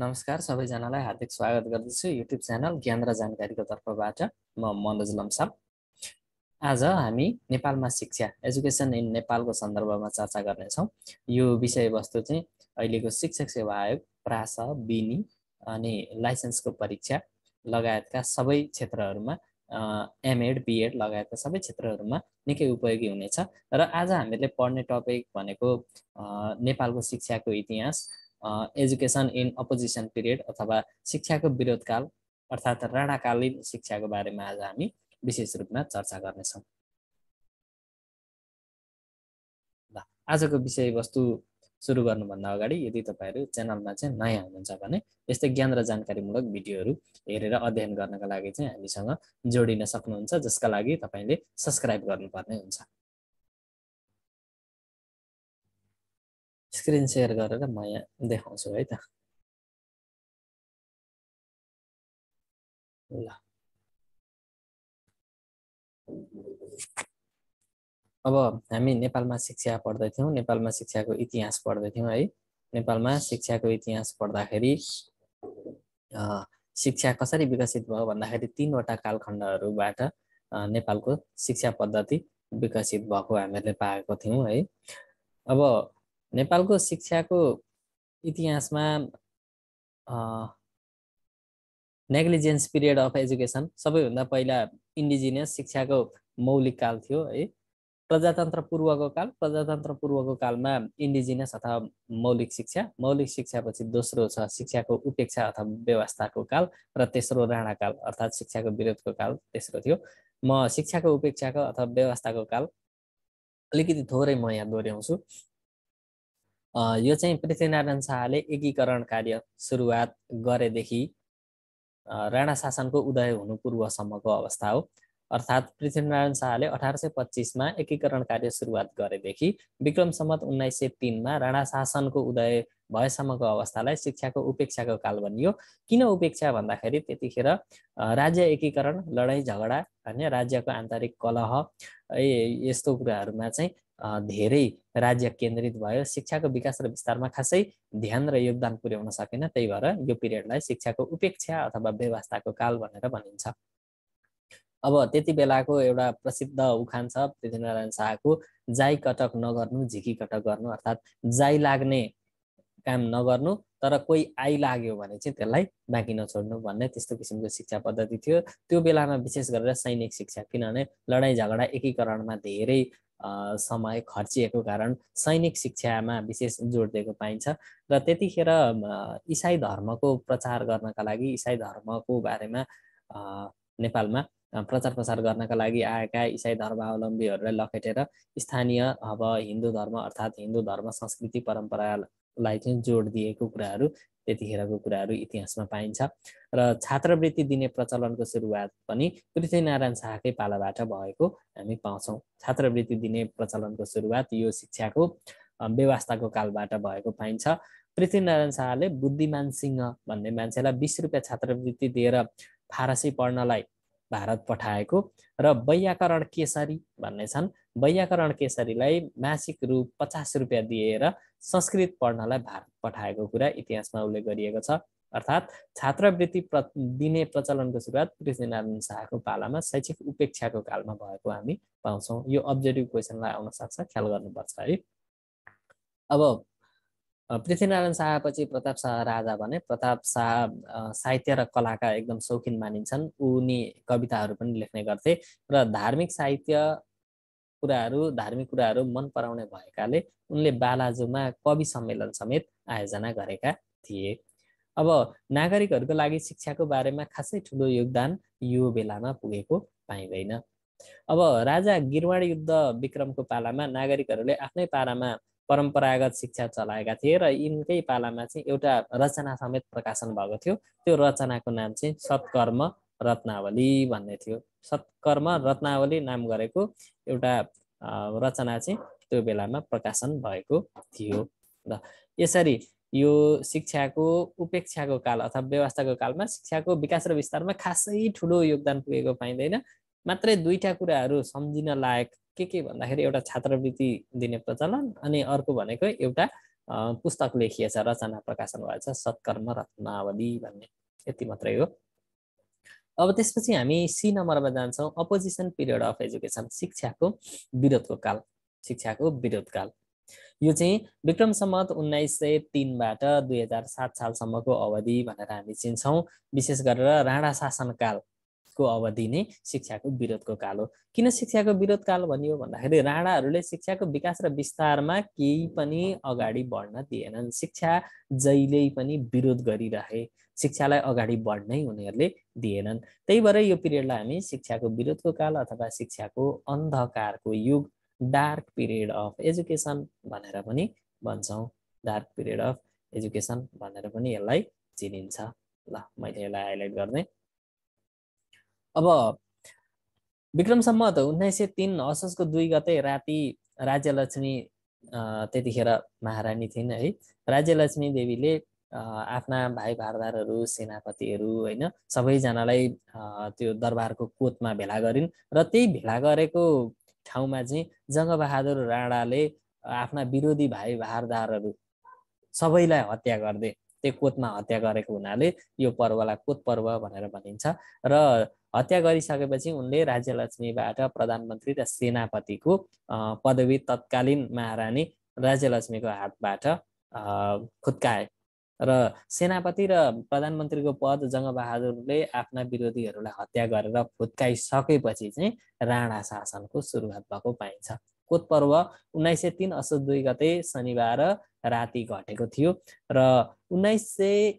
नमस्कार सबैजनालाई हार्दिक स्वागत गर्दछु युट्युब च्यानल ज्ञान र जानकारीको तर्फबाट म मनोज लम्साप आज हामी नेपालमा शिक्षा एजुकेसन इन नेपालको सन्दर्भमा चर्चा गर्नेछौँ यो विषयवस्तु चाहिँ अहिलेको शिक्षक सेवा आयोग प्रास बिनी अनि लाइसेन्सको परीक्षा लगायतका सबै क्षेत्रहरूमा एमएड बिएड लगायतका सबै क्षेत्रहरूमा निकै उपयोगी हुनेछ र आज हामीले पढ्ने टपिक भनेको नेपालको शिक्षाको इतिहास एजुकेसन इन अपोजिसन पिरियड अथवा शिक्षाको विरोधकाल अर्थात् राणाकालीन शिक्षाको बारेमा आज हामी विशेष रूपमा चर्चा गर्नेछौँ ल आजको विषयवस्तु सुरु गर्नुभन्दा अगाडि यदि तपाईँहरू च्यानलमा चाहिँ नयाँ हुनुहुन्छ भने यस्तै ज्ञान र जानकारीमूलक भिडियोहरू हेरेर अध्ययन गर्नका लागि चाहिँ हामीसँग जोडिन सक्नुहुन्छ जसका लागि तपाईँले सब्सक्राइब गर्नुपर्ने हुन्छ स्क्रिन सेयर गरेर म यहाँ देखाउँछु है त ल अब हामी नेपालमा शिक्षा पढ्दैथ्यौँ नेपालमा शिक्षाको इतिहास पढ्दैथ्यौँ है नेपालमा शिक्षाको इतिहास पढ्दाखेरि शिक्षा कसरी विकसित भयो भन्दाखेरि तिनवटा कालखण्डहरूबाट नेपालको शिक्षा पद्धति विकसित भएको हामीहरूले पाएको थियौँ है अब नेपालको शिक्षाको इतिहासमा नेग्लिजेन्स पिरियड अफ एजुकेसन सबैभन्दा पहिला इन्डिजिनियस शिक्षाको मौलिक काल थियो है प्रजातन्त्र पूर्वको काल प्रजातन्त्र पूर्वको कालमा इन्डिजिनियस अथवा मौलिक शिक्षा मौलिक शिक्षापछि दोस्रो छ शिक्षाको उपेक्षा अथवा व्यवस्थाको काल र तेस्रो राणाकाल अर्थात् शिक्षाको विरोधको काल तेस्रो थियो म शिक्षाको उपेक्षाको अथवा व्यवस्थाको काल अलिकति थोरै म यहाँ दोहोऱ्याउँछु यो चाहिँ पृथ्वीनारायण शाहले एकीकरण कार्य सुरुवात गरेदेखि राणा शासनको उदय हुनु पूर्वसम्मको अवस्था हो अर्थात् पृथ्वीनारायण शाहले अठार सय पच्चिसमा एकीकरण कार्य सुरुवात गरेदेखि विक्रम सम्मत उन्नाइस सय तिनमा राणा शासनको उदय भएसम्मको अवस्थालाई शिक्षाको उपेक्षाको काल भनियो किन उपेक्षा भन्दाखेरि त्यतिखेर राज्य एकीकरण लडाइँ झगडा होइन राज्यको आन्तरिक कलह यस्तो कुराहरूमा चाहिँ धेरै राज्य केन्द्रित भयो शिक्षाको विकास र विस्तारमा खासै ध्यान र योगदान पुर्याउन सकेन त्यही भएर यो पिरियडलाई शिक्षाको उपेक्षा अथवा व्यवस्थाको काल भनेर भनिन्छ अब त्यति बेलाको एउटा प्रसिद्ध उखान छ पृथ्वीनारायण शाहको जाई कटक नगर्नु झिकी कटक गर्नु अर्थात् जाई लाग्ने काम नगर्नु तर कोही आई लाग्यो भने चाहिँ त्यसलाई बाँकी नछोड्नु भन्ने त्यस्तो किसिमको शिक्षा पद्धति थियो त्यो बेलामा विशेष गरेर सैनिक शिक्षा किनभने लडाइँ झगडा एकीकरणमा धेरै समय खर्चिएको कारण सैनिक शिक्षामा विशेष जोड दिएको पाइन्छ र त्यतिखेर इसाई धर्मको प्रचार गर्नका लागि इसाई धर्मको बारेमा नेपालमा प्रचार प्रसार गर्नका लागि आएका इसाई धर्मावलम्बीहरूलाई लखेटेर स्थानीय अब हिन्दू धर्म अर्थात् हिन्दू धर्म संस्कृति परम्परालाई चाहिँ जोड दिएको कुराहरू त्यतिखेरको कुराहरू इतिहासमा पाइन्छ र छात्रवृत्ति दिने प्रचलनको सुरुवात पनि पृथ्वीनारायण शाहकै पालाबाट भएको हामी पाउँछौँ छात्रवृत्ति दिने प्रचलनको सुरुवात यो शिक्षाको व्यवस्थाको कालबाट भएको पाइन्छ पृथ्वीनारायण शाहले बुद्धिमान सिंह भन्ने मान्छेलाई बिस रुपियाँ छात्रवृत्ति दिएर फारसी पढ्नलाई भारत पठाएको र वैयाकरण केसरी भन्ने छन् वैयाकरण केसरीलाई मासिक रूप पचास रुपियाँ दिएर संस्कृत पढ्नलाई भारत पठाएको कुरा इतिहासमा उल्लेख गरिएको छ अर्थात् छात्रवृत्ति प्र दिने प्रचलनको सुरुवात पृथ्वीनारायण शाहको पालामा शैक्षिक उपेक्षाको कालमा भएको हामी पाउँछौँ यो अब्जेक्टिभ क्वेसनलाई आउन सक्छ ख्याल गर्नुपर्छ है अब पृथ्वीनारायण शाहपछि प्रताप शाह राजा भने प्रताप शाह साहित्य र कलाका एकदम शौखिन मानिन्छन् उनी कविताहरू पनि लेख्ने गर्थे र धार्मिक साहित्य कुराहरू धार्मिक कुराहरू मन पराउने भएकाले उनले बालाजुमा कवि सम्मेलन समेत आयोजना गरेका थिए अब नागरिकहरूको लागि शिक्षाको बारेमा खासै ठुलो योगदान यो बेलामा पुगेको पाइँदैन अब राजा गिरवाण युद्ध विक्रमको पालामा नागरिकहरूले आफ्नै पारामा परम्परागत शिक्षा चलाएका थिए र यिनकै पालामा चाहिँ एउटा रचना समेत प्रकाशन भएको थियो त्यो रचनाको नाम चाहिँ सत्कर्म रत्नावली भन्ने थियो सत्कर्म रत्नावली नाम गरेको एउटा रचना चाहिँ त्यो बेलामा प्रकाशन भएको थियो र यसरी यो शिक्षाको उपेक्षाको काल अथवा व्यवस्थाको कालमा शिक्षाको विकास र विस्तारमा खासै ठुलो योगदान पुगेको पाइँदैन मात्रै दुईवटा कुराहरू सम्झिन लायक के के भन्दाखेरि एउटा छात्रवृत्ति दिने प्रचलन अनि अर्को भनेको एउटा पुस्तक लेखिएछ रचना प्रकाशन भएको छ सत्कर्म रत्नावली भन्ने यति मात्रै हो अब त्यसपछि हामी सी नम्बरमा जान्छौँ अपोजिसन पिरियड अफ एजुकेसन शिक्षाको विरोधको काल शिक्षाको विरोधकाल यो चाहिँ विक्रम सम्मत उन्नाइस सय तिनबाट दुई हजार सात सालसम्मको अवधि भनेर हामी चिन्छौँ विशेष गरेर राणा शासनकाल को अवधि नै शिक्षाको विरोधको काल हो किन शिक्षाको विरोध काल भनियो भन्दाखेरि राणाहरूले शिक्षाको विकास र विस्तारमा केही पनि अगाडि बढ्न दिएनन् शिक्षा जहिले पनि विरोध गरिरहे शिक्षालाई अगाडि बढ्नै उनीहरूले दिएनन् त्यही भएर यो पिरियडलाई हामी शिक्षाको विरोधको काल अथवा शिक्षाको अन्धकारको युग डार्क पिरियड अफ एजुकेसन भनेर पनि भन्छौँ डार्क पिरियड अफ एजुकेसन भनेर पनि यसलाई चिनिन्छ ल मैले यसलाई हाइलाइट गर्दै अब विक्रम सम्मत उन्नाइस सय तिन असोजको दुई गते राति राज्यलक्ष्मी त्यतिखेर महारानी थिइन् है राज्यलक्ष्मी देवीले आफ्ना भाइ भारदारहरू सेनापतिहरू होइन सबैजनालाई त्यो दरबारको कोतमा भेला गरिन् र त्यही भेला गरेको ठाउँमा चाहिँ जङ्गबहादुर राणाले आफ्ना विरोधी भाइ भारदारहरू सबैलाई हत्या गरिदिए त्यो कोतमा हत्या गरेको हुनाले यो पर्वलाई कोत पर्व भनेर भनिन्छ र हत्या गरिसकेपछि उनले राज्यलक्ष्मीबाट प्रधानमन्त्री र सेनापतिको पदवी तत्कालीन महारानी राज्यलक्ष्मीको हातबाट खुत्काए र सेनापति र प्रधानमन्त्रीको पद जङ्गबहादुरले आफ्ना विरोधीहरूलाई हत्या गरेर फुत्काइसकेपछि चाहिँ राणा शासनको सुरुवात भएको पाइन्छ कोत पर्व उन्नाइस सय तिन असो दुई गते शनिबार राति घटेको थियो र उन्नाइस सय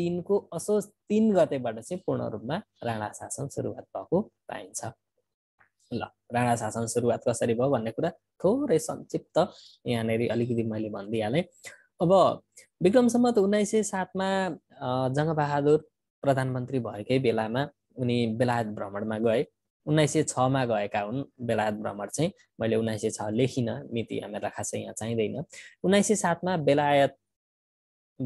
तिनको असो तिन गतेबाट चाहिँ पूर्ण रूपमा राणा शासन सुरुवात भएको पाइन्छ ल राणा शासन सुरुवात कसरी भयो भन्ने कुरा थोरै संक्षिप्त यहाँनिर अलिकति मैले भनिदिइहालेँ अब विक्रम सम्मत उन्नाइस सय सातमा जङ्गबहादुर प्रधानमन्त्री भएकै बेलामा उनी बेलायत भ्रमणमा गए उन्नाइस सय छमा गएका हुन् बेलायत भ्रमण चाहिँ मैले उन्नाइस सय छ लेखिनँ मिति हामीहरूलाई खासै यहाँ चाहिँदैन उन्नाइस सय सातमा बेलायत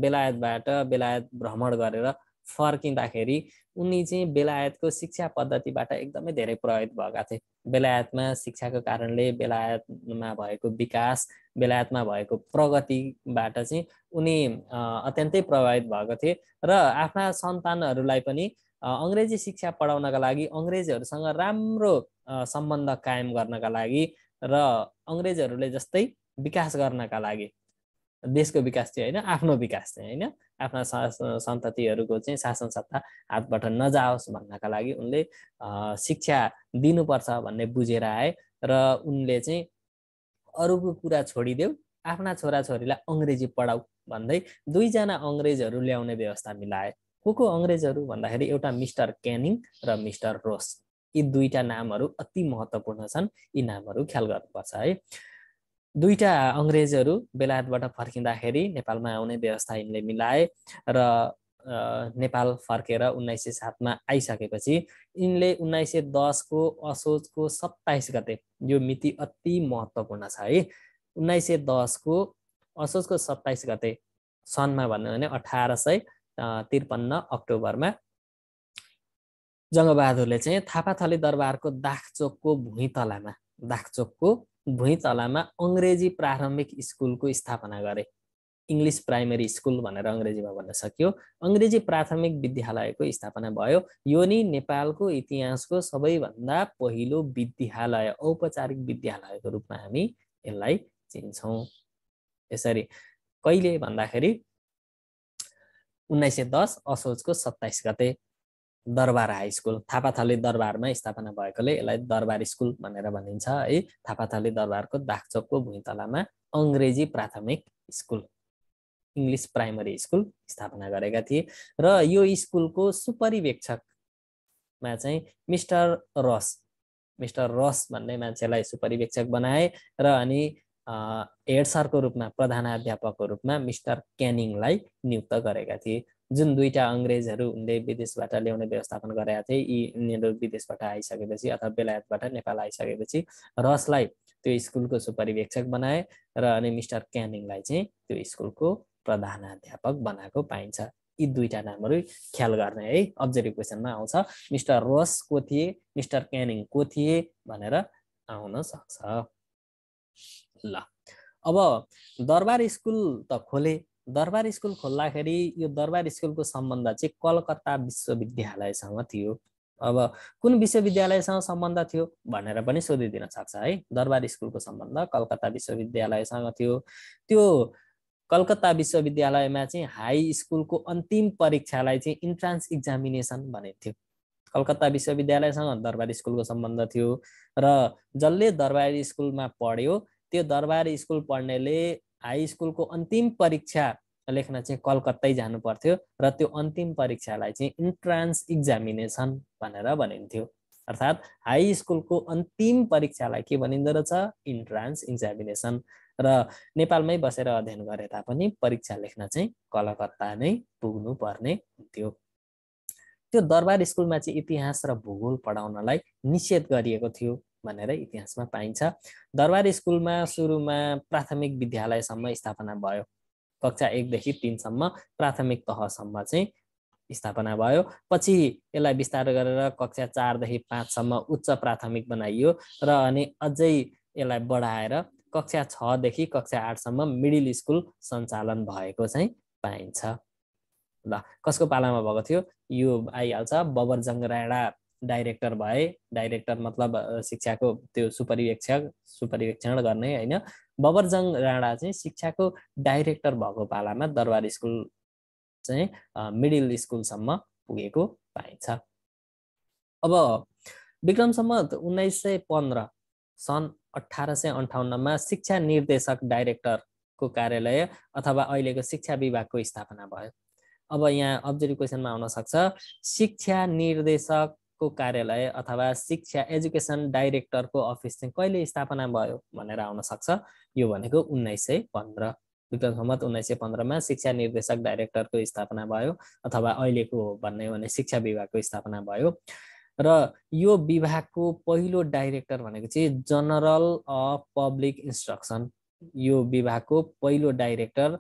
बेलायतबाट बेलायत भ्रमण गरेर फर्किँदाखेरि उनी चाहिँ बेलायतको शिक्षा पद्धतिबाट एकदमै धेरै प्रभावित भएका थिए बेलायतमा शिक्षाको कारणले बेलायतमा भएको विकास बेलायतमा भएको प्रगतिबाट चाहिँ उनी अत्यन्तै प्रभावित भएको थिए र आफ्ना सन्तानहरूलाई पनि अङ्ग्रेजी शिक्षा पढाउनका लागि अङ्ग्रेजहरूसँग राम्रो सम्बन्ध कायम गर्नका लागि र अङ्ग्रेजहरूले जस्तै विकास गर्नका लागि देशको विकास चाहिँ होइन आफ्नो विकास चाहिँ होइन आफ्ना सन्ततिहरूको चाहिँ शासन सत्ता हातबाट नजाओस् भन्नका लागि उनले शिक्षा दिनुपर्छ भन्ने बुझेर आए र उनले चाहिँ अरूको कुरा छोडिदेऊ आफ्ना छोराछोरीलाई अङ्ग्रेजी पढाऊ भन्दै दुईजना अङ्ग्रेजहरू ल्याउने व्यवस्था मिलाए को को अङ्ग्रेजहरू भन्दाखेरि एउटा मिस्टर क्यानिङ र मिस्टर रोस यी दुईवटा नामहरू अति महत्त्वपूर्ण छन् यी नामहरू ख्याल गर्नुपर्छ है दुईवटा अङ्ग्रेजहरू बेलायतबाट फर्किँदाखेरि नेपालमा आउने व्यवस्था यिनले मिलाए र नेपाल फर्केर उन्नाइस सय सातमा आइसकेपछि यिनले उन्नाइस सय दसको असोजको सत्ताइस गते यो मिति अति महत्त्वपूर्ण छ है उन्नाइस सय दसको असोजको सत्ताइस गते सनमा भन्यो भने अठार सय त्रिपन्न अक्टोबरमा जङ्गबहादुरले चाहिँ थापाथली दरबारको दाखचोकको भुइँतलामा तलामा दाखचोकको भुइँ तलामा अङ्ग्रेजी प्रारम्भिक स्कुलको स्थापना गरे इङ्ग्लिस प्राइमेरी स्कुल भनेर अङ्ग्रेजीमा भन्न सकियो अङ्ग्रेजी प्राथमिक विद्यालयको स्थापना भयो यो नै नेपालको इतिहासको सबैभन्दा पहिलो विद्यालय औपचारिक विद्यालयको रूपमा हामी यसलाई चिन्छौँ यसरी कहिले भन्दाखेरि उन्नाइस सय दस असोजको सत्ताइस गते दरबार हाई स्कुल थापाथली दरबारमा स्थापना भएकोले यसलाई दरबार स्कुल भनेर भनिन्छ है थापाथली दरबारको दागचोकको भुइँतलामा अङ्ग्रेजी प्राथमिक स्कुल इङ्ग्लिस प्राइमरी स्कुल स्थापना गरेका थिए र यो स्कुलको सुपरिवेक्षकमा चाहिँ मिस्टर रस मिस्टर रस भन्ने मान्छेलाई सुपरिवेक्षक बनाए र अनि हेड सरको रूपमा प्रधानाध्यापकको रूपमा मिस्टर क्यानिङलाई नियुक्त गरेका थिए जुन दुईवटा अङ्ग्रेजहरू उनले विदेशबाट ल्याउने व्यवस्थापन गरेका थिए यी उनीहरू विदेशबाट आइसकेपछि अथवा बेलायतबाट नेपाल आइसकेपछि रसलाई त्यो स्कुलको सुपरिवेक्षक बनाए र अनि मिस्टर क्यानिङलाई चाहिँ त्यो स्कुलको प्रधानाध्यापक बनाएको पाइन्छ यी दुईवटा नामहरू ख्याल गर्ने है अब्जेक्टिभ क्वेसनमा आउँछ मिस्टर रस को थिए मिस्टर क्यानिङ को थिए भनेर आउन सक्छ ल अब दरबार स्कुल त खोले दरबार स्कुल खोल्दाखेरि यो दरबार स्कुलको सम्बन्ध चाहिँ कलकत्ता विश्वविद्यालयसँग थियो अब कुन विश्वविद्यालयसँग सम्बन्ध थियो भनेर पनि सोधिदिन सक्छ है दरबार स्कुलको सम्बन्ध कलकत्ता विश्वविद्यालयसँग थियो त्यो कलकत्ता विश्वविद्यालयमा चाहिँ हाई स्कुलको अन्तिम परीक्षालाई चाहिँ इन्ट्रान्स इक्जामिनेसन भनेको थियो कलकत्ता विश्वविद्यालयसँग दरबार स्कुलको सम्बन्ध थियो र जसले दरबार स्कुलमा पढ्यो त्यो दरबार स्कुल पढ्नेले हाई स्कुलको अन्तिम परीक्षा लेख्न चाहिँ कलकत्तै जानु पर्थ्यो र त्यो अन्तिम परीक्षालाई चाहिँ इन्ट्रान्स इक्जामिनेसन भनेर भनिन्थ्यो अर्थात् हाई स्कुलको अन्तिम परीक्षालाई के भनिँदो रहेछ इन्ट्रान्स इक्जामिनेसन र नेपालमै बसेर अध्ययन गरे तापनि परीक्षा लेख्न चाहिँ कलकत्ता नै पुग्नुपर्ने हुन्थ्यो त्यो दरबार स्कुलमा चाहिँ इतिहास र भूगोल पढाउनलाई निषेध गरिएको थियो भनेर इतिहासमा पाइन्छ दरबार स्कुलमा सुरुमा प्राथमिक विद्यालयसम्म स्थापना भयो कक्षा एकदेखि तिनसम्म प्राथमिक तहसम्म चाहिँ स्थापना भयो पछि यसलाई विस्तार गरेर कक्षा चारदेखि पाँचसम्म उच्च प्राथमिक बनाइयो र अनि अझै यसलाई बढाएर कक्षा छदेखि कक्षा आठसम्म मिडिल स्कुल सञ्चालन भएको चाहिँ पाइन्छ ल कसको पालामा भएको थियो यो आइहाल्छ बबरजङ राणा डाइरेक्टर भए डाइरेक्टर मतलब शिक्षाको त्यो सुपरिवेक्षक सुपरिवेक्षण गर्ने होइन बबरजङ राणा चाहिँ शिक्षाको डाइरेक्टर भएको पालामा दरबार स्कुल चाहिँ मिडिल स्कुलसम्म पुगेको पाइन्छ अब विक्रम सम्मत उन्नाइस सय पन्ध्र सन् अठार सय अन्ठाउन्नमा शिक्षा निर्देशक डाइरेक्टरको कार्यालय अथवा अहिलेको शिक्षा विभागको स्थापना भयो अब यहाँ अब्जेक्टिभ क्वेसनमा आउन सक्छ शिक्षा निर्देशक को कार्यालय अथवा शिक्षा एजुकेसन डाइरेक्टरको अफिस चाहिँ कहिले स्थापना भयो भनेर आउन सक्छ यो भनेको उन्नाइस सय पन्ध्र विक्रम सम्मत उन्नाइस सय पन्ध्रमा शिक्षा निर्देशक डाइरेक्टरको स्थापना भयो अथवा अहिलेको भन्ने हो भने शिक्षा विभागको स्थापना भयो र यो विभागको पहिलो डाइरेक्टर भनेको चाहिँ जनरल अफ पब्लिक इन्स्ट्रक्सन यो विभागको पहिलो director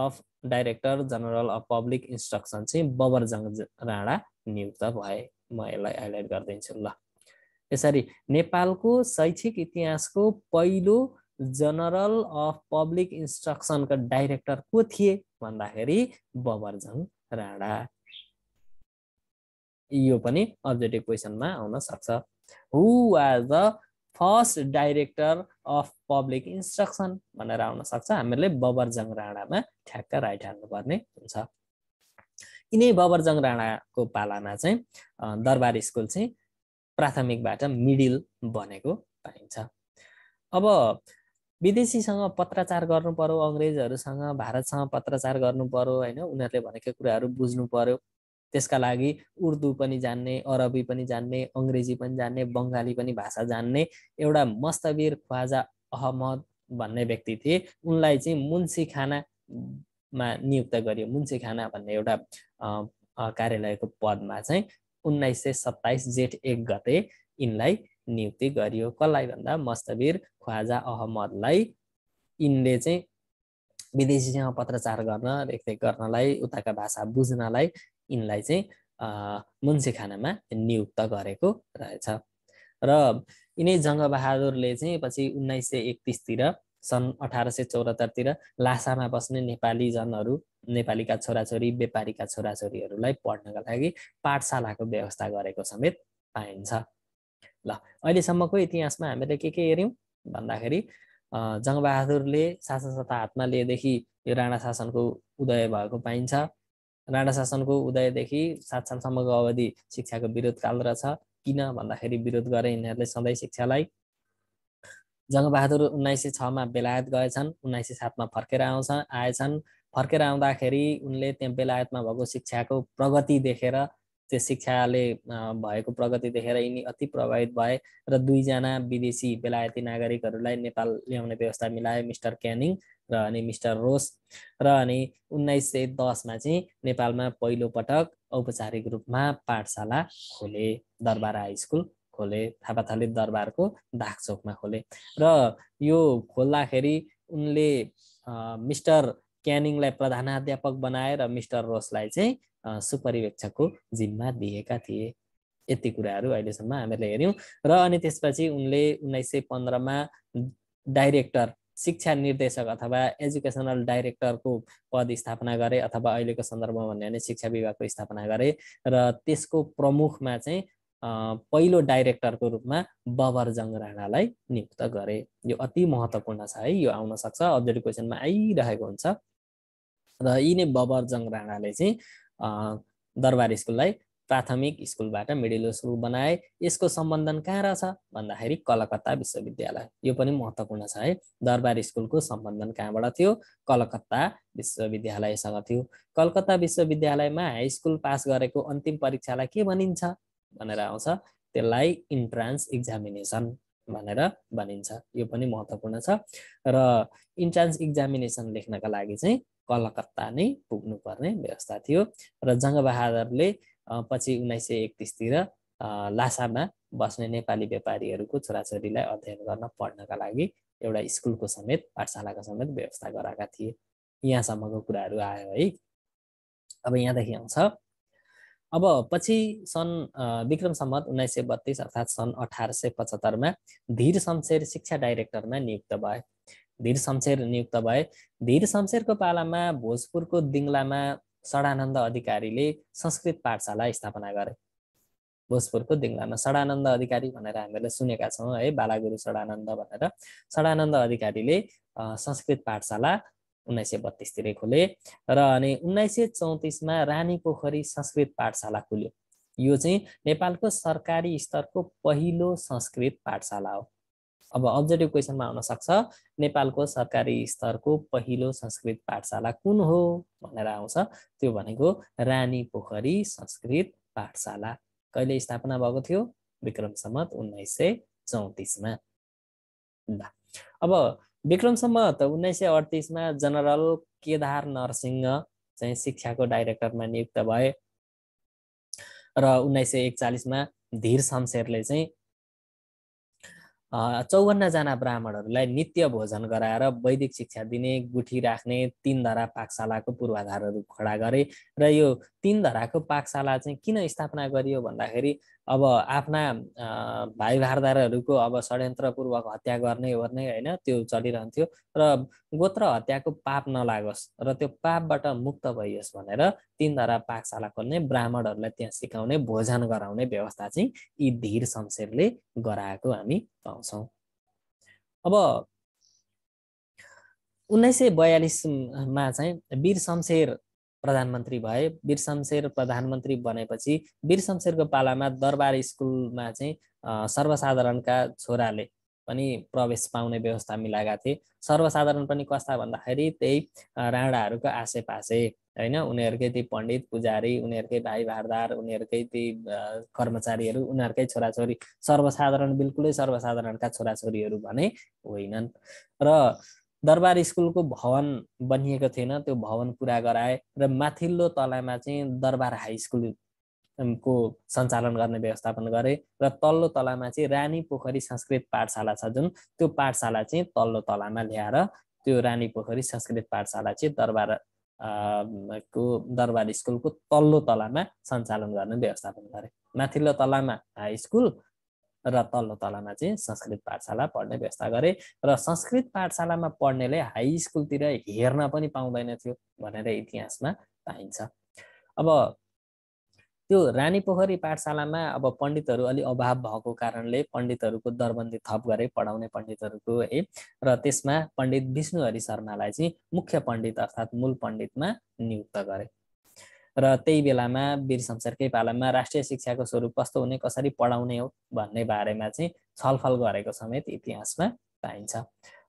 of director general of public instruction चाहिँ बबरजङ राणा नियुक्त भए म यसलाई हाइलाइट गरिदिन्छु ल यसरी नेपालको शैक्षिक इतिहासको पहिलो जनरल अफ पब्लिक इन्स्ट्रक्सनका डाइरेक्टर को थिए भन्दाखेरि बबरजङ राणा यो पनि अब्जेक्टिभ क्वेसनमा आउन सक्छ who was the first director of public instruction भनेर आउन सक्छ हामीहरूले बबरजङ राणामा ठ्याक्क राइट हाल्नुपर्ने हुन्छ यिनै बबरजङ राणाको पालामा चाहिँ दरबार स्कुल चाहिँ प्राथमिकबाट मिडिल बनेको पाइन्छ अब विदेशीसँग पत्राचार गर्नु पर्यो अङ्ग्रेजहरूसँग भारतसँग पत्राचार गर्नु पर्यो होइन उनीहरूले भनेका कुराहरू बुझ्नु पर्यो त्यसका लागि उर्दू पनि जान्ने अरबी पनि जान्ने अङ्ग्रेजी पनि जान्ने बङ्गाली पनि भाषा जान्ने एउटा मस्तवीर ख्वाजा अहमद भन्ने व्यक्ति थिए उनलाई चाहिँ मुन्सी खाना मा नियुक्त गरियो मुन्सी खाना भन्ने एउटा कार्यालयको पदमा चाहिँ उन्नाइस सय सत्ताइस जेठ एक गते यिनलाई नियुक्ति गरियो कसलाई भन्दा मस्तबिर ख्वाजा अहमदलाई यिनले चाहिँ विदेशीसँग पत्रचार गर्न रेखदेख गर्नलाई उताका भाषा बुझ्नलाई यिनलाई चाहिँ मुन्सी खानामा नियुक्त गरेको रहेछ र यिनै जङ्गबहादुरले चाहिँ पछि उन्नाइस सय एकतिसतिर सन् अठार सय चौरात्तरतिर लासामा बस्ने नेपाली जनहरू नेपालीका छोराछोरी व्यापारीका छोराछोरीहरूलाई पढ्नका लागि पाठशालाको व्यवस्था गरेको समेत पाइन्छ ल अहिलेसम्मको इतिहासमा हामीले के के हेऱ्यौँ भन्दाखेरि जङ्गबहादुरले शासन सत्ता हातमा लिएदेखि यो राणा शासनको उदय भएको पाइन्छ राणा शासनको उदयदेखि सात सालसम्मको अवधि शिक्षाको विरोध काल रहेछ किन भन्दाखेरि विरोध गरे यिनीहरूले सधैँ शिक्षालाई जङ्गबहादुर उन्नाइस सय छमा बेलायत गएछन् उन्नाइस सय सातमा फर्केर आउँछ आएछन् फर्केर आउँदाखेरि उनले त्यहाँ बेलायतमा भएको शिक्षाको प्रगति देखेर त्यो शिक्षाले भएको प्रगति देखेर यिनी अति प्रभावित भए र दुईजना विदेशी बेलायती नागरिकहरूलाई नेपाल ल्याउने व्यवस्था मिलाए मिस्टर क्यानिङ र अनि मिस्टर रोस र अनि उन्नाइस सय दसमा चाहिँ नेपालमा पहिलोपटक औपचारिक रूपमा पाठशाला खोले दरबार हाई स्कुल खोले थापाथली दरबारको दागचोकमा खोले र यो खोल्दाखेरि उनले मिस्टर क्यानिङलाई प्रधानाध्यापक र मिस्टर रोसलाई चाहिँ सुपरिवेक्षकको जिम्मा दिएका थिए यति कुराहरू अहिलेसम्म हामीले हेऱ्यौँ र अनि त्यसपछि उनले उन्नाइस सय पन्ध्रमा डाइरेक्टर शिक्षा निर्देशक अथवा एजुकेसनल डाइरेक्टरको पद स्थापना गरे अथवा अहिलेको सन्दर्भमा भन्यो भने शिक्षा विभागको स्थापना गरे र त्यसको प्रमुखमा चाहिँ पहिलो डाइरेक्टरको रूपमा बबरजङ राणालाई नियुक्त गरे यो अति महत्त्वपूर्ण छ है यो आउन सक्छ अब्जेक्ट क्वेसनमा आइरहेको हुन्छ र यिनै बबरजङ राणाले चाहिँ दरबार स्कुललाई प्राथमिक स्कुलबाट मिडिल स्कुल बनाए यसको सम्बन्धन कहाँ रहेछ भन्दाखेरि कलकत्ता विश्वविद्यालय यो पनि महत्त्वपूर्ण छ है दरबार स्कुलको सम्बन्धन कहाँबाट थियो कलकत्ता विश्वविद्यालयसँग थियो कलकत्ता विश्वविद्यालयमा हाई स्कुल पास गरेको अन्तिम परीक्षालाई के भनिन्छ भनेर आउँछ त्यसलाई इन्ट्रान्स इक्जामिनेसन भनेर भनिन्छ यो पनि महत्त्वपूर्ण छ र इन्ट्रान्स इक्जामिनेसन लेख्नका लागि चाहिँ कलकत्ता नै पुग्नुपर्ने व्यवस्था थियो र जङ्गबहादुरले पछि उन्नाइस सय एकतिसतिर लासामा बस्ने नेपाली व्यापारीहरूको छोराछोरीलाई अध्ययन गर्न पढ्नका लागि एउटा स्कुलको समेत पाठशालाको समेत व्यवस्था गराएका थिए यहाँसम्मको कुराहरू आयो है अब यहाँदेखि आउँछ अब पछि सन् विक्रम सम्मत उन्नाइस सय बत्तिस अर्थात् सन् अठार सय पचहत्तरमा धीर शमशेर शिक्षा डाइरेक्टरमा नियुक्त भए धीर शमशेर नियुक्त भए धीर शमशेरको पालामा भोजपुरको दिङ्लामा सडानन्द अधिकारीले संस्कृत पाठशाला स्थापना गरे भोजपुरको दिङ्लामा सडानन्द अधिकारी भनेर हामीले सुनेका छौँ है बालागुरु सडानन्द भनेर सडानन्द अधिकारीले संस्कृत पाठशाला उन्नाइस सय बत्तिसतिरै खोले र अनि उन्नाइस सय चौतिसमा रानी पोखरी संस्कृत पाठशाला खुल्यो यो चाहिँ नेपालको सरकारी स्तरको पहिलो संस्कृत पाठशाला हो अब अब्जेक्टिभ क्वेसनमा आउन सक्छ नेपालको सरकारी स्तरको पहिलो संस्कृत पाठशाला कुन हो भनेर आउँछ त्यो भनेको रानी पोखरी संस्कृत पाठशाला कहिले स्थापना भएको थियो विक्रम सम्मत उन्नाइस सय चौतिसमा ल अब विक्रम त उन्नाइस सय अडतिसमा जनरल केदार नरसिंह चाहिँ शिक्षाको डाइरेक्टरमा नियुक्त भए र उन्नाइस सय एकचालिसमा धीर शमशेरले चाहिँ चौवन्नजना ब्राह्मणहरूलाई नित्य भोजन गराएर वैदिक शिक्षा दिने गुठी राख्ने तिनधरा पाकशालाको पूर्वाधारहरू खडा गरे र यो तिनधराको पाकशाला चाहिँ किन स्थापना गरियो भन्दाखेरि अब आफ्ना भाइ भारदारहरूको अब षड्यन्त्रपूर्वक हत्या गर्ने ओर्ने होइन त्यो चलिरहन्थ्यो र गोत्र हत्याको पाप नलागोस् र त्यो पापबाट मुक्त भइयोस् भनेर तिनधारा पाकशाला खोल्ने ब्राह्मणहरूलाई त्यहाँ सिकाउने भोजन गराउने व्यवस्था चाहिँ यी धीर शमशेरले गराएको हामी पाउँछौँ अब उन्नाइस सय बयालिसमा चाहिँ वीर शमशेर प्रधानमन्त्री भए वीर शमशेर प्रधानमन्त्री बनेपछि वीर शमशेरको पालामा दरबार स्कुलमा चाहिँ सर्वसाधारणका छोराले पनि प्रवेश पाउने व्यवस्था मिलाएका थिए सर्वसाधारण पनि कस्ता भन्दाखेरि त्यही राणाहरूको आसेपासे होइन उनीहरूकै ती पण्डित पुजारी उनीहरूकै भाइ भारदार उनीहरूकै ती कर्मचारीहरू उनीहरूकै छोराछोरी सर्वसाधारण बिल्कुलै सर्वसाधारणका छोराछोरीहरू भने होइनन् र दरबार स्कुलको भवन बनिएको थिएन त्यो भवन पुरा गराए र माथिल्लो तलामा चाहिँ दरबार हाई स्कुल को सञ्चालन गर्ने व्यवस्थापन गरे र तल्लो तलामा चाहिँ रानी पोखरी संस्कृत पाठशाला छ जुन त्यो पाठशाला चाहिँ तल्लो तलामा ल्याएर त्यो रानी पोखरी संस्कृत पाठशाला चाहिँ दरबार को दरबार स्कुलको तल्लो तलामा सञ्चालन गर्ने व्यवस्थापन गरे माथिल्लो तलामा हाई स्कुल र तल्लो तलामा चाहिँ संस्कृत पाठशाला पढ्ने व्यवस्था गरे र संस्कृत पाठशालामा पढ्नेले हाई स्कुलतिर हेर्न पनि पाउँदैन थियो भनेर इतिहासमा पाइन्छ अब त्यो रानी पोखरी पाठशालामा अब पण्डितहरू अलि अभाव भएको कारणले पण्डितहरूको दरबन्दी थप गरे पढाउने पण्डितहरूको है र त्यसमा पण्डित विष्णुहरि शर्मालाई चाहिँ मुख्य पण्डित अर्थात् मूल पण्डितमा नियुक्त गरे र त्यही बेलामा वीर संसारकै पालामा राष्ट्रिय शिक्षाको स्वरूप कस्तो हुने कसरी पढाउने हो भन्ने बारेमा चाहिँ छलफल गरेको समेत इतिहासमा पाइन्छ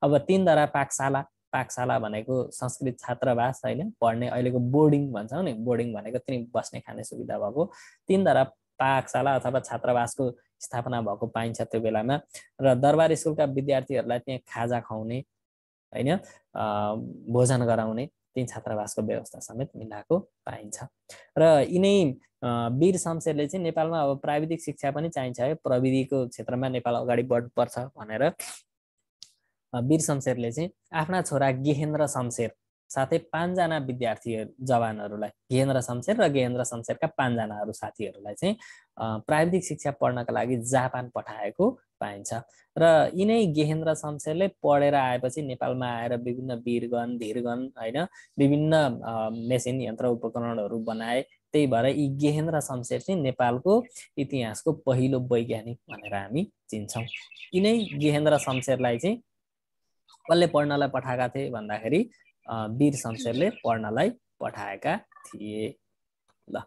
अब तिनधारा पाकशाला पाकशाला भनेको संस्कृत छात्रावास होइन पढ्ने अहिलेको बोर्डिङ भन्छौँ नि बोर्डिङ भनेको तिनी बस्ने खाने सुविधा भएको तिनधारा पाकशाला अथवा छात्रावासको स्थापना भएको पाइन्छ त्यो बेलामा र दरबार स्कुलका विद्यार्थीहरूलाई त्यहाँ खाजा खुवाउने होइन भोजन गराउने त्यही छात्रावासको व्यवस्था समेत मिलाएको पाइन्छ र यिनै वीर शमशेरले चाहिँ नेपालमा अब प्राविधिक शिक्षा पनि चाहिन्छ है प्रविधिको क्षेत्रमा नेपाल अगाडि बढ्नुपर्छ भनेर वीर शमशेरले चाहिँ आफ्ना छोरा गेहेन्द्र शमशेर साथै पाँचजना विद्यार्थी जवानहरूलाई गेहेन्द्र शमशेर र गेहेन्द्र शमशेरका पाँचजनाहरू साथीहरूलाई चाहिँ प्राविधिक शिक्षा पढ्नका लागि जापान पठाएको पाइन्छ र यिनै गेहेन्द्र शमशेरले पढेर आएपछि नेपालमा आएर विभिन्न वीरगण धीरगण होइन विभिन्न मेसिन यन्त्र उपकरणहरू बनाए त्यही भएर यी गेहेन्द्र शमशेर चाहिँ नेपालको इतिहासको पहिलो वैज्ञानिक भनेर हामी चिन्छौँ यिनै गेहेन्द्र शमशेरलाई चाहिँ कसले पढ्नलाई पठाएका थिए भन्दाखेरि वीर शमशेरले पढ्नलाई पठाएका थिए ल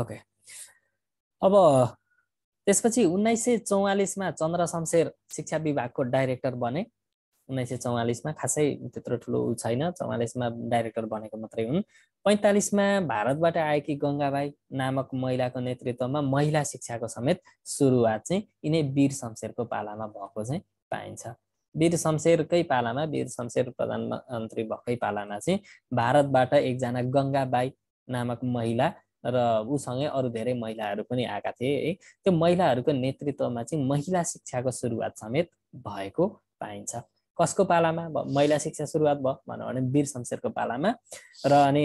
ओके अब त्यसपछि उन्नाइस सय चौवालिसमा चन्द्र शमशेर शिक्षा विभागको डाइरेक्टर बने उन्नाइस सय चौवालिसमा खासै त्यत्रो ठुलो ऊ छैन चौवालिसमा डाइरेक्टर बनेको मात्रै हुन् पैँतालिसमा भारतबाट आएकी गङ्गाबाई नामक महिलाको नेतृत्वमा महिला शिक्षाको समेत सुरुवात चाहिँ यिनै वीर शमशेरको पालामा भएको चाहिँ पाइन्छ वीर शमशेरकै पालामा वीर शमशेर प्रधानमन्त्री भएकै पालामा चाहिँ भारतबाट एकजना गङ्गाबाई नामक महिला र उसँगै अरू धेरै महिलाहरू पनि आएका थिए है त्यो महिलाहरूको नेतृत्वमा चाहिँ महिला शिक्षाको सुरुवात समेत भएको पाइन्छ कसको पालामा महिला शिक्षा सुरुवात भयो भनौँ भने वीर शमशेरको पालामा र अनि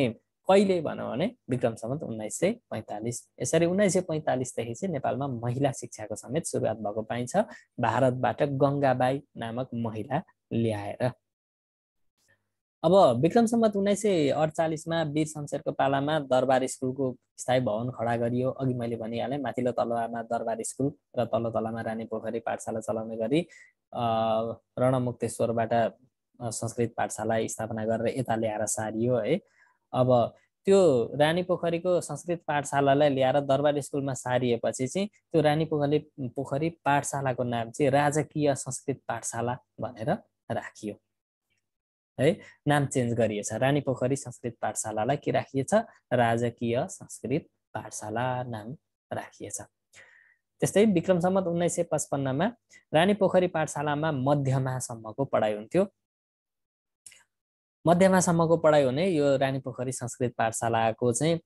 कहिले भनौँ भने विक्रम सम्बन्ध उन्नाइस सय पैँतालिस यसरी उन्नाइस सय पैँतालिसदेखि चाहिँ नेपालमा महिला शिक्षाको समेत सुरुवात भएको पाइन्छ भारतबाट गङ्गाबाई नामक महिला ल्याएर अब विक्रम सम्बत उन्नाइस सय अडचालिसमा वीर शमशेरको पालामा दरबार स्कुलको स्थायी भवन खडा गरियो अघि मैले भनिहालेँ माथिल्लो तलामा दरबार स्कुल र तल्लो तलामा रानी पोखरी पाठशाला चलाउने गरी रणमुक्तेश्वरबाट संस्कृत पाठशाला स्थापना गरेर यता ल्याएर सारियो है अब त्यो रानी पोखरीको संस्कृत पाठशालालाई ल्याएर दरबार स्कुलमा सारिएपछि चाहिँ त्यो रानी पोखरी पोखरी पाठशालाको नाम चाहिँ राजकीय संस्कृत पाठशाला भनेर राखियो है नाम चेन्ज गरिएछ रानी पोखरी संस्कृत पाठशालालाई के राखिएछ राजकीय संस्कृत पाठशाला नाम राखिएछ त्यस्तै विक्रम सम्मत उन्नाइस सय पचपन्नमा रानी पोखरी पाठशालामा मध्यमासम्मको पढाइ हुन्थ्यो मध्यमासम्मको पढाइ हुने यो रानी पोखरी संस्कृत पाठशालाको चाहिँ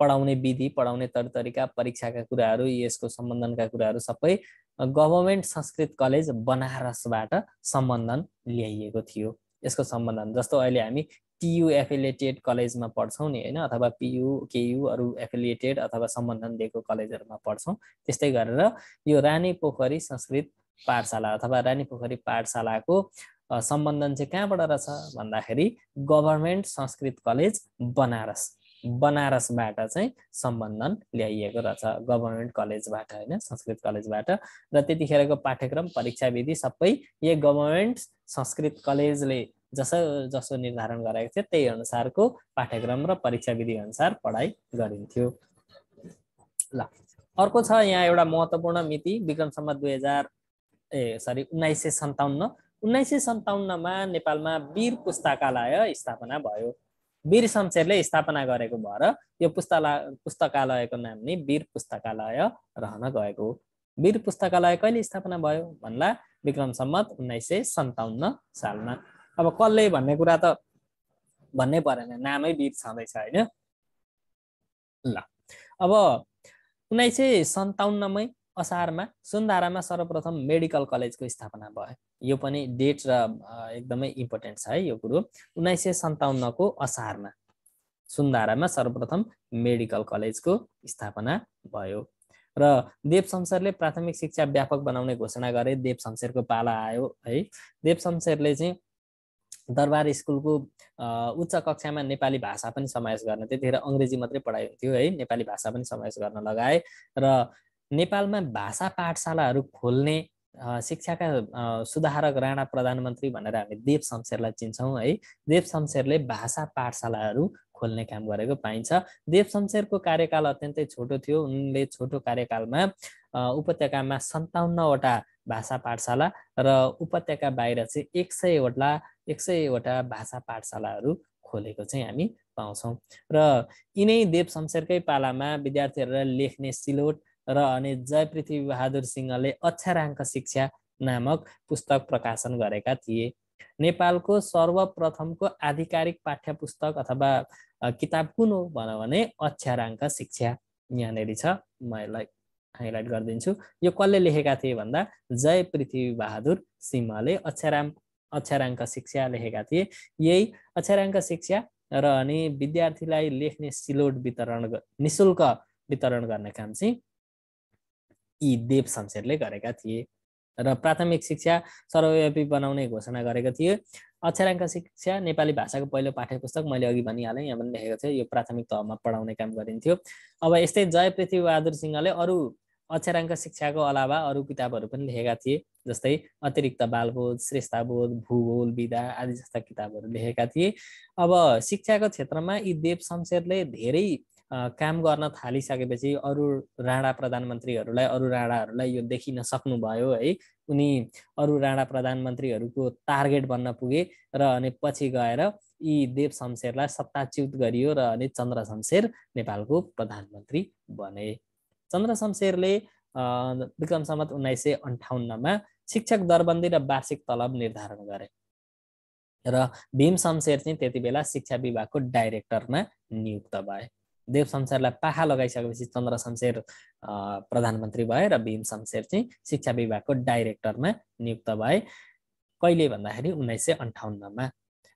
पढाउने विधि पढाउने तरिका परीक्षाका कुराहरू यसको सम्बन्धनका कुराहरू सबै गभर्मेन्ट संस्कृत कलेज बनारसबाट सम्बन्धन ल्याइएको थियो यसको सम्बन्धन जस्तो अहिले हामी टियु एफिलिएटेड कलेजमा पढ्छौँ नि होइन अथवा पियु केयु अरू एफिलिएटेड अथवा सम्बन्धन दिएको कलेजहरूमा पढ्छौँ त्यस्तै गरेर यो रानी पोखरी संस्कृत पाठशाला अथवा रानी पोखरी पाठशालाको सम्बन्धन चाहिँ कहाँबाट रहेछ भन्दाखेरि गभर्मेन्ट संस्कृत कलेज बनारस बनारसबाट चाहिँ सम्बन्धन ल्याइएको रहेछ गभर्मेन्ट कलेजबाट होइन संस्कृत कलेजबाट र त्यतिखेरको पाठ्यक्रम परीक्षा विधि सबै यही गभर्मेन्ट संस्कृत कलेजले जसो जसो निर्धारण गराएको थियो त्यही अनुसारको पाठ्यक्रम र परीक्षा विधि अनुसार पढाइ गरिन्थ्यो ल अर्को छ यहाँ एउटा महत्त्वपूर्ण मिति विक्रमसम्म दुई हजार ए सरी उन्नाइस सय सन्ताउन्न उन्नाइस सय सन्ताउन्नमा नेपालमा वीर पुस्तकालय स्थापना भयो वीर शमशेरले स्थापना गरेको भएर यो पुस्तला पुस्तकालयको नाम नै वीर पुस्तकालय रहन गएको वीर पुस्तकालय कहिले स्थापना भयो भन्दा विक्रम सम्मत उन्नाइस सय सन्ताउन्न सालमा अब कसले भन्ने कुरा त भन्नै परेन नामै वीर छँदैछ होइन ल अब उन्नाइस सय सन्ताउन्नमै असारमा सुन्दारामा सर्वप्रथम मेडिकल कलेजको स्थापना भयो यो पनि डेट र एकदमै इम्पोर्टेन्ट छ है यो कुरो उन्नाइस सय सन्ताउन्नको असारमा सुन्दारामा सर्वप्रथम मेडिकल कलेजको स्थापना भयो र देव शमशेरले प्राथमिक शिक्षा व्यापक बनाउने घोषणा गरे देव शमशेरको पाला आयो है देव शमशेरले चाहिँ दरबार स्कुलको उच्च कक्षामा नेपाली भाषा पनि समावेश गर्न त्यतिखेर अङ्ग्रेजी मात्रै पढाइ हुन्थ्यो है नेपाली भाषा पनि समावेश गर्न लगाए र नेपालमा भाषा पाठशालाहरू खोल्ने शिक्षाका सुधारक राणा प्रधानमन्त्री भनेर हामी देव शमशेरलाई चिन्छौँ है देव शमशेरले भाषा पाठशालाहरू खोल्ने काम गरेको पाइन्छ देव शमशेरको कार्यकाल अत्यन्तै छोटो थियो उनले छोटो कार्यकालमा उपत्यकामा सन्ताउन्नवटा भाषा पाठशाला र उपत्यका बाहिर चाहिँ एक सयवटा एक सयवटा भाषा पाठशालाहरू खोलेको चाहिँ हामी पाउँछौँ र यिनै देव शमशेरकै पालामा विद्यार्थीहरूलाई लेख्ने सिलोट र अनि जय पृथ्वीबहादुर सिंहले अक्षराङ्क शिक्षा नामक पुस्तक प्रकाशन गरेका थिए नेपालको सर्वप्रथमको आधिकारिक पाठ्य पुस्तक अथवा किताब कुन हो भनौँ भने अक्षराङ्क शिक्षा यहाँनिर छ म यसलाई हाइलाइट गरिदिन्छु यो कसले लेखेका थिए भन्दा जय पृथ्वीबहादुर सिंहले अक्षराम अक्षराङ्क शिक्षा लेखेका थिए यही अक्षराङ्क शिक्षा र अनि विद्यार्थीलाई लेख्ने सिलोट वितरण निशुल्क वितरण गर्ने काम चाहिँ यी देव शमशेरले गरेका थिए र प्राथमिक शिक्षा सर्वव्यापी बनाउने घोषणा गरेका थिए अक्षराङ्क शिक्षा नेपाली भाषाको पहिलो पाठ्य पुस्तक मैले अघि भनिहालेँ यहाँ पनि लेखेको थिएँ यो प्राथमिक तहमा पढाउने काम गरिन्थ्यो अब यस्तै जय पृथ्वीबहादुर सिंहले अरू अक्षराङ्क शिक्षाको अलावा अरू किताबहरू पनि लेखेका थिए जस्तै अतिरिक्त बालबोध श्रेष्ठाबोध भूगोल विधा आदि जस्ता किताबहरू लेखेका थिए अब शिक्षाको क्षेत्रमा यी देव शमशेरले धेरै काम गर्न थालिसकेपछि अरू राणा प्रधानमन्त्रीहरूलाई अरू राणाहरूलाई यो देखिन सक्नुभयो है उनी अरू राणा प्रधानमन्त्रीहरूको टार्गेट बन्न पुगे र अनि पछि गएर यी देव शमशेरलाई सत्ताच्युत गरियो र अनि चन्द्र शमशेर नेपालको प्रधानमन्त्री बने चन्द्र शमशेरले विक्रम सम्मत उन्नाइस सय अन्ठाउन्नमा शिक्षक दरबन्दी र वार्षिक तलब निर्धारण गरे र भीम शमशेर चाहिँ त्यति बेला शिक्षा विभागको डाइरेक्टरमा नियुक्त भए देव शमशेरलाई पाखा लगाइसकेपछि चन्द्र शमशेर प्रधानमन्त्री भए र भीम शमशेर चाहिँ शिक्षा विभागको डाइरेक्टरमा नियुक्त भए कहिले भन्दाखेरि उन्नाइस सय अन्ठाउन्नमा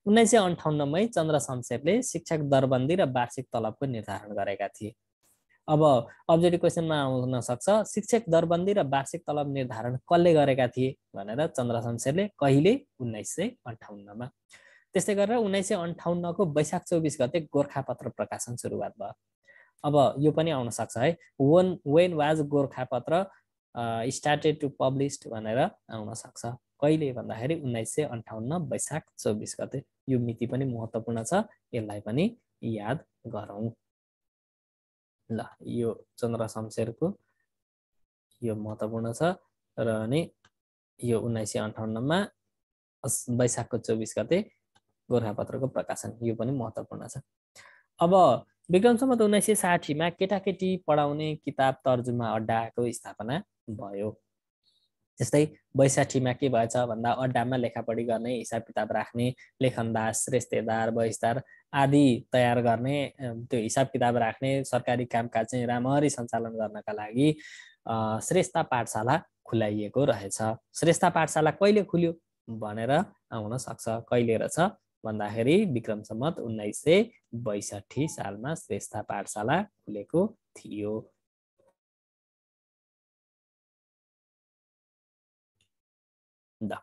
उन्नाइस सय अन्ठाउन्नमै चन्द्र शमशेरले शिक्षक दरबन्दी र वार्षिक तलबको निर्धारण गरेका थिए अब अब्जेक्टिभ क्वेसनमा आउन सक्छ शिक्षक दरबन्दी र वार्षिक तलब निर्धारण कसले गरेका थिए भनेर चन्द्र शमशेरले कहिले उन्नाइस सय अन्ठाउन्नमा त्यस्तै गरेर उन्नाइस सय अन्ठाउन्नको वैशाख चौबिस गते गोर्खापत्र प्रकाशन सुरुवात भयो अब यो पनि आउन सक्छ है one when was Gorkhapatra started to published भनेर आउन सक्छ कहिले भन्दाखेरि उन्नाइस सय अन्ठाउन्न वैशाख चौबिस गते यो मिति पनि महत्त्वपूर्ण छ यसलाई पनि याद गरौँ ल यो चन्द्र शमशेरको यो महत्त्वपूर्ण छ र अनि यो उन्नाइस सय अन्ठाउन्नमा वैशाखको चौबिस गते गोर्खापत्रको प्रकाशन यो पनि महत्त्वपूर्ण छ अब विक्रम सम्मत उन्नाइस सय साठीमा केटाकेटी पढाउने किताब तर्जुमा अड्डाको स्थापना भयो त्यस्तै बैसाठीमा के भएछ भन्दा अड्डामा लेखापढी गर्ने हिसाब किताब राख्ने लेखनदास श्रेष्ठदार बहिस्तार आदि तयार गर्ने त्यो हिसाब किताब राख्ने सरकारी कामकाज चाहिँ राम्ररी सञ्चालन गर्नका लागि श्रेष्ठ पाठशाला खुलाइएको रहेछ श्रेष्ठ पाठशाला कहिले खुल्यो भनेर आउन सक्छ कहिले रहेछ भन्दाखेरि विक्रम सम्मत उन्नाइस सय बैसठी सालमा श्रेष्ठ पाठशाला खुलेको थियो ल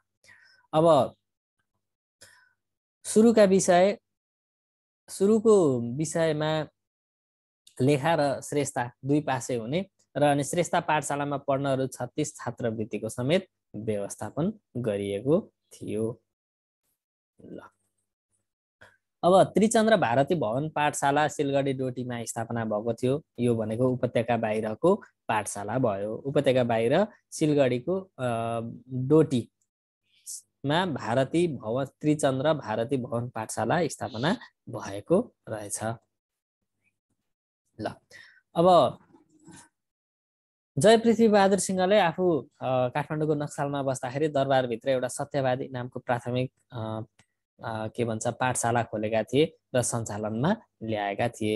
अब सुरुका विषय सुरुको विषयमा लेखा र श्रेष्ठा दुई पासे हुने र अनि श्रेष्ठा पाठशालामा पढ्नहरू छत्तिस छात्रवृत्तिको समेत व्यवस्थापन गरिएको थियो ल अब त्रिचन्द्र भारती भवन पाठशाला सिलगढी डोटीमा स्थापना भएको थियो यो भनेको उपत्यका बाहिरको पाठशाला भयो उपत्यका बाहिर सिलगढीको डोटीमा भारती भवन त्रिचन्द्र भारती भवन पाठशाला स्थापना भएको रहेछ ल अब जय पृथ्वी बहादुर सिंहले आफू काठमाडौँको नक्सालमा बस्दाखेरि दरबारभित्र एउटा सत्यवादी नामको प्राथमिक के भन्छ पाठशाला खोलेका थिए र सञ्चालनमा ल्याएका थिए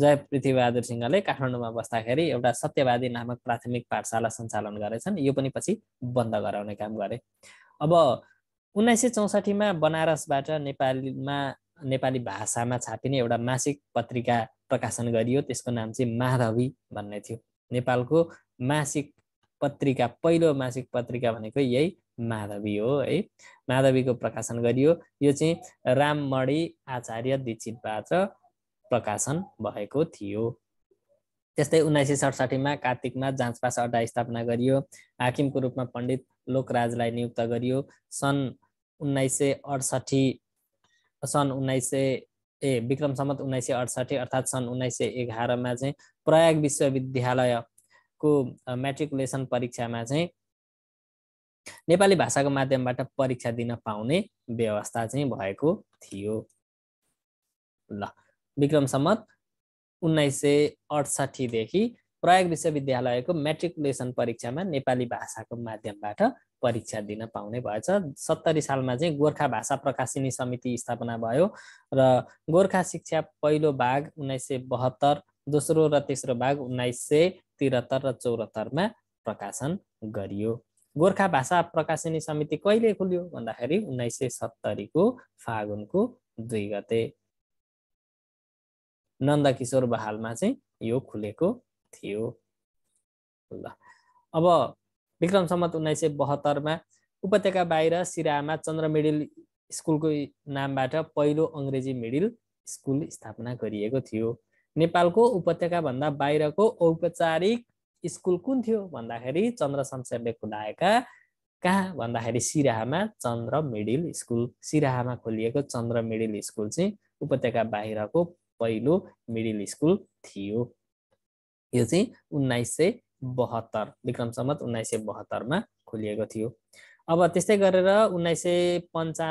जय पृथ्वीबहादुर सिंहले काठमाडौँमा बस्दाखेरि एउटा सत्यवादी नामक प्राथमिक पाठशाला सञ्चालन गरेछन् यो पनि पछि बन्द गराउने काम गरे अब उन्नाइस सय चौसठीमा बनारसबाट नेपालीमा नेपाली भाषामा छापिने एउटा मासिक पत्रिका प्रकाशन गरियो त्यसको नाम चाहिँ माधवी भन्ने थियो नेपालको मासिक पत्रिका पहिलो मासिक पत्रिका भनेको यही माधवी हो है माधवीको प्रकाशन गरियो यो चाहिँ राममणी आचार्य दीक्षितबाट प्रकाशन भएको थियो त्यस्तै उन्नाइस सय सडसठीमा कार्तिकमा जाँचपास अड्डा स्थापना गरियो हाकिमको रूपमा पण्डित लोकराजलाई नियुक्त गरियो सन् उन्नाइस सय अडसठी सन् उन्नाइस सय ए विक्रम सम्मत उन्नाइस सय अडसठी अर्थात् सन् उन्नाइस सय एघारमा चाहिँ प्रयाग विश्वविद्यालयको म्याट्रिकुलेसन परीक्षामा चाहिँ नेपाली भाषाको माध्यमबाट परीक्षा दिन पाउने व्यवस्था चाहिँ भएको थियो ल विक्रम सम्मत उन्नाइस सय अठसट्ठीदेखि प्रयाग विश्वविद्यालयको मेट्रिकुलेसन परीक्षामा नेपाली भाषाको माध्यमबाट परीक्षा दिन पाउने भएछ सत्तरी सालमा चाहिँ गोर्खा भाषा प्रकाशिनी समिति स्थापना भयो र गोर्खा शिक्षा पहिलो भाग उन्नाइस सय बहत्तर दोस्रो र तेस्रो भाग उन्नाइस सय त्रिहत्तर र चौहत्तरमा प्रकाशन गरियो गोर्खा भाषा प्रकाशनी समिति कहिले खुल्यो भन्दाखेरि उन्नाइस सय सत्तरीको फागुनको दुई गते नन्दकिशोर बहालमा चाहिँ यो खुलेको थियो ल अब विक्रम सम्मत उन्नाइस सय बहत्तरमा उपत्यका बाहिर सिरामा चन्द्र मिडिल स्कुलको नामबाट पहिलो अङ्ग्रेजी मिडिल स्कुल स्थापना गरिएको थियो नेपालको उपत्यकाभन्दा बाहिरको औपचारिक स्कुल कुन थियो भन्दाखेरि चन्द्र शमशेरले खुलाएका कहाँ भन्दाखेरि सिराहामा चन्द्र मिडिल स्कुल सिराहामा खोलिएको चन्द्र मिडिल स्कुल चाहिँ उपत्यका बाहिरको पहिलो मिडिल स्कुल थियो यो चाहिँ उन्नाइस सय बहत्तर विक्रम सम्मत उन्नाइस सय बहत्तरमा खोलिएको थियो अब त्यस्तै गरेर उन्नाइस सय पन्चा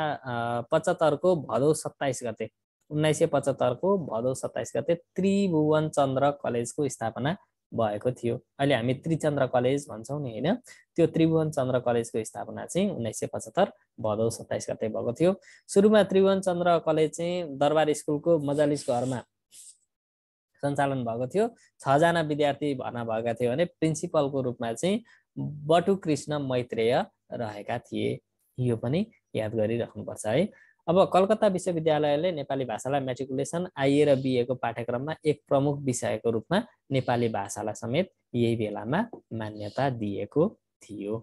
पचहत्तरको भदौ सत्ताइस गते उन्नाइस सय पचहत्तरको भदौ सत्ताइस गते त्रिभुवन चन्द्र कलेजको स्थापना भएको थियो अहिले हामी त्रिचन्द्र कलेज भन्छौँ नि होइन त्यो त्रिभुवन चन्द्र कलेजको स्थापना चाहिँ उन्नाइस सय पचहत्तर भदौ सत्ताइस गते भएको थियो सुरुमा त्रिभुवन चन्द्र कलेज चाहिँ दरबार स्कुलको मजालिस घरमा सञ्चालन भएको थियो छजना विद्यार्थी भर्ना भएका थियो भने प्रिन्सिपलको रूपमा चाहिँ बटुकृष्ण मैत्रेय रहेका थिए यो पनि याद गरिराख्नुपर्छ है अब कलकत्ता विश्वविद्यालयले नेपाली भाषालाई मेट्रिकुलेसन आइए र बिएको पाठ्यक्रममा एक प्रमुख विषयको रूपमा नेपाली भाषालाई समेत यही बेलामा मान्यता दिएको थियो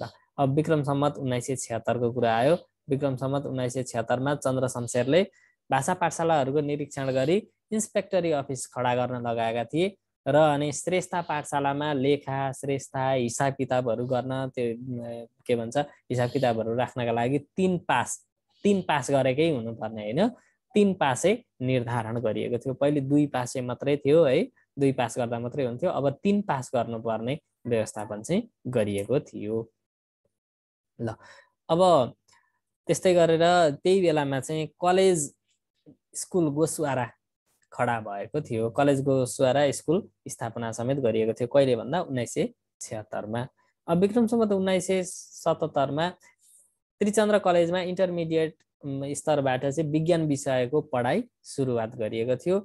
र अब विक्रम सम्मत उन्नाइस सय छिहत्तरको कुरा आयो विक्रम सम्मत उन्नाइस सय छिहत्तरमा चन्द्र शमशेरले भाषा पाठशालाहरूको निरीक्षण गरी इन्सपेक्टरी अफिस खडा गर्न लगाएका थिए र अनि श्रेष्ठा पाठशालामा लेखा श्रेष्ठा हिसाब किताबहरू गर्न त्यो के भन्छ हिसाब किताबहरू राख्नका लागि तिन पास तिन पास गरेकै हुनुपर्ने होइन तिन पासै निर्धारण गरिएको थियो पहिले दुई पासै मात्रै थियो है दुई पास गर्दा मात्रै हुन्थ्यो अब तिन पास गर्नुपर्ने व्यवस्थापन चाहिँ गरिएको थियो ल अब त्यस्तै गरेर त्यही बेलामा चाहिँ कलेज स्कुल गोसुवारा खडा भएको थियो कलेजको स्वारा स्कुल स्थापना समेत गरिएको थियो कहिले भन्दा उन्नाइस सय छिहत्तरमा अब विक्रम सम्बन्ध उन्नाइस सय सतहत्तरमा त्रिचन्द्र कलेजमा इन्टरमिडिएट स्तरबाट चाहिँ विज्ञान विषयको पढाइ सुरुवात गरिएको थियो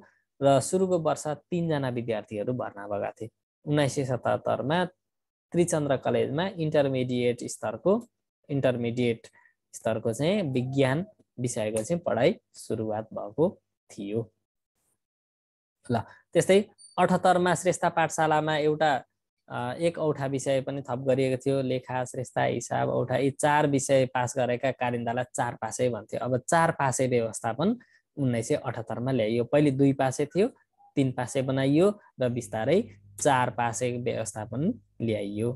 र सुरुको वर्ष तिनजना विद्यार्थीहरू भर्ना भएका थिए उन्नाइस सय सतहत्तरमा त्रिचन्द्र कलेजमा इन्टरमिडिएट स्तरको इन्टरमिडिएट स्तरको चाहिँ विज्ञान विषयको चाहिँ पढाइ सुरुवात भएको थियो ल त्यस्तै अठहत्तरमा श्रेष्ठ पाठशालामा एउटा एक औठा विषय पनि थप गरिएको थियो लेखा श्रेष्ठा हिसाब औठा यी चार विषय पास गरेका कारिन्दालाई चार पासै भन्थ्यो अब चार पासै व्यवस्थापन उन्नाइस सय अठहत्तरमा ल्याइयो पहिले दुई पासै थियो तिन पासे बनाइयो र बिस्तारै चार पासे व्यवस्थापन ल्याइयो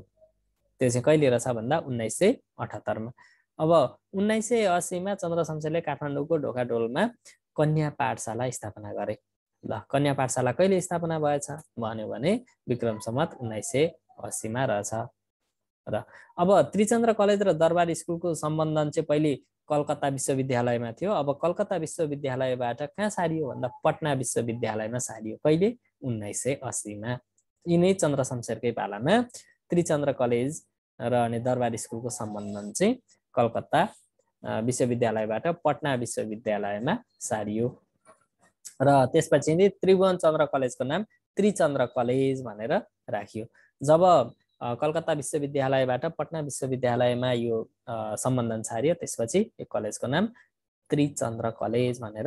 त्यो चाहिँ कहिले रहेछ भन्दा उन्नाइस सय अठहत्तरमा अब उन्नाइस सय असीमा चन्द्र शमशेरले काठमाडौँको ढोकाढोलमा कन्या पाठशाला स्थापना गरे ल कन्या पाठशाला कहिले स्थापना भएछ भन्यो भने विक्रम सम्मत उन्नाइस सय अस्सीमा रहेछ र अब त्रिचन्द्र कलेज र दरबार स्कुलको सम्बन्धन चाहिँ पहिले कलकत्ता विश्वविद्यालयमा थियो अब कलकत्ता विश्वविद्यालयबाट कहाँ सारियो भन्दा पटना विश्वविद्यालयमा सारियो कहिले उन्नाइस सय अस्सीमा यिनै चन्द्र शमशेरकै पालामा त्रिचन्द्र कलेज र अनि दरबार स्कुलको सम्बन्धन चाहिँ कलकत्ता विश्वविद्यालयबाट पटना विश्वविद्यालयमा सारियो र त्यसपछि नि त्रिभुवन चन्द्र कलेजको नाम त्रिचन्द्र कलेज भनेर राखियो जब कलकत्ता विश्वविद्यालयबाट पटना विश्वविद्यालयमा यो सम्बन्धन छारियो त्यसपछि यो कलेजको नाम त्रिचन्द्र कलेज भनेर